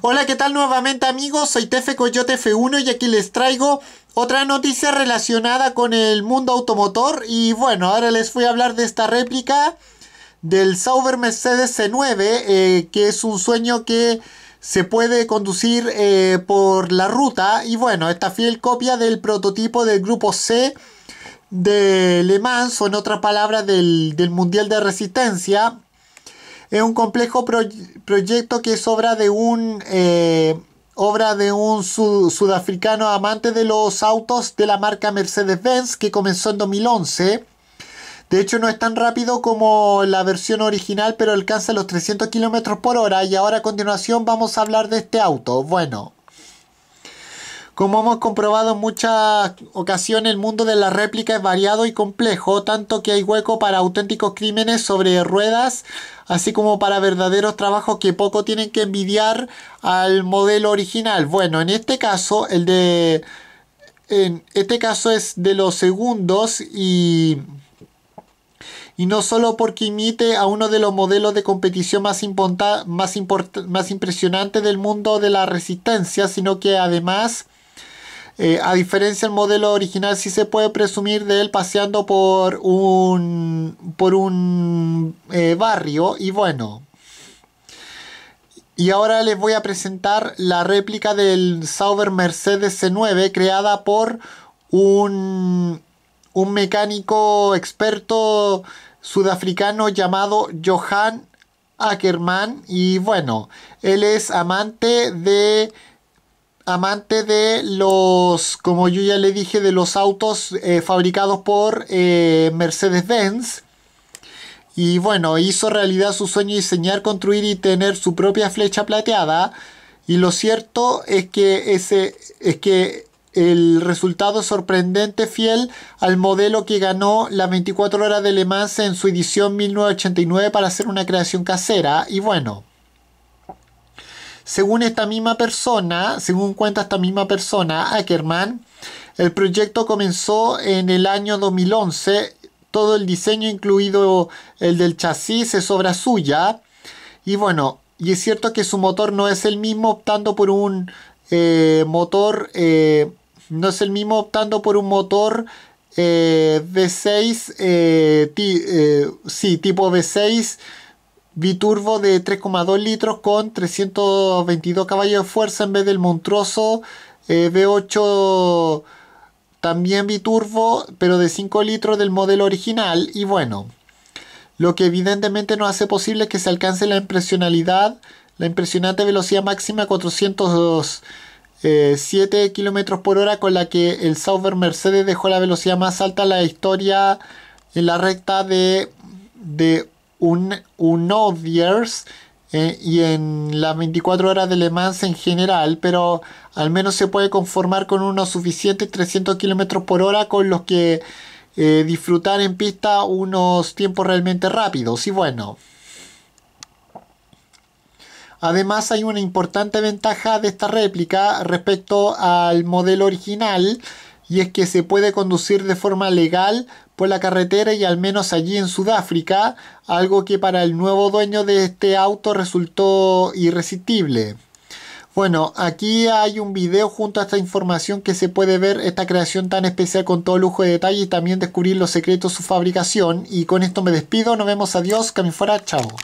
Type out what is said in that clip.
Hola, ¿qué tal nuevamente amigos? Soy Tefe Coyote F1 y aquí les traigo otra noticia relacionada con el mundo automotor. Y bueno, ahora les voy a hablar de esta réplica del Sauber Mercedes C9, eh, que es un sueño que se puede conducir eh, por la ruta. Y bueno, esta fiel copia del prototipo del grupo C de Le Mans, o en otras palabras, del, del Mundial de Resistencia es un complejo proyecto que es obra de un, eh, obra de un sudafricano amante de los autos de la marca Mercedes-Benz que comenzó en 2011. De hecho, no es tan rápido como la versión original, pero alcanza los 300 km por hora. Y ahora a continuación vamos a hablar de este auto. Bueno. Como hemos comprobado en muchas ocasiones, el mundo de la réplica es variado y complejo, tanto que hay hueco para auténticos crímenes sobre ruedas, así como para verdaderos trabajos que poco tienen que envidiar al modelo original. Bueno, en este caso, el de... En este caso es de los segundos y y no solo porque imite a uno de los modelos de competición más, más, más impresionantes del mundo de la resistencia, sino que además eh, a diferencia del modelo original, sí se puede presumir de él paseando por un, por un eh, barrio y bueno. Y ahora les voy a presentar la réplica del Sauber Mercedes C9 creada por un, un mecánico experto sudafricano llamado Johan Ackerman. Y bueno, él es amante de amante de los, como yo ya le dije, de los autos eh, fabricados por eh, Mercedes-Benz. Y bueno, hizo realidad su sueño de diseñar, construir y tener su propia flecha plateada. Y lo cierto es que, ese, es que el resultado es sorprendente, fiel al modelo que ganó las 24 horas de Le Mans en su edición 1989 para hacer una creación casera. Y bueno. Según esta misma persona, según cuenta esta misma persona, Ackerman, el proyecto comenzó en el año 2011. Todo el diseño, incluido el del chasis, es obra suya. Y bueno, y es cierto que su motor no es el mismo optando por un eh, motor, eh, no es el mismo optando por un motor eh, V6, sí, tipo V6 biturbo de 3,2 litros con 322 caballos de fuerza en vez del monstruoso eh, V8 también biturbo pero de 5 litros del modelo original y bueno lo que evidentemente no hace posible que se alcance la impresionalidad la impresionante velocidad máxima 407 eh, km por hora con la que el Sauber Mercedes dejó la velocidad más alta en la historia en la recta de, de un, un eh, y en las 24 horas de Le Mans en general, pero al menos se puede conformar con unos suficientes 300 km por hora con los que eh, disfrutar en pista unos tiempos realmente rápidos. Y bueno, Además hay una importante ventaja de esta réplica respecto al modelo original y es que se puede conducir de forma legal por la carretera y al menos allí en Sudáfrica, algo que para el nuevo dueño de este auto resultó irresistible. Bueno, aquí hay un video junto a esta información que se puede ver esta creación tan especial con todo lujo de detalle y también descubrir los secretos de su fabricación. Y con esto me despido, nos vemos, adiós, que fuera, chao.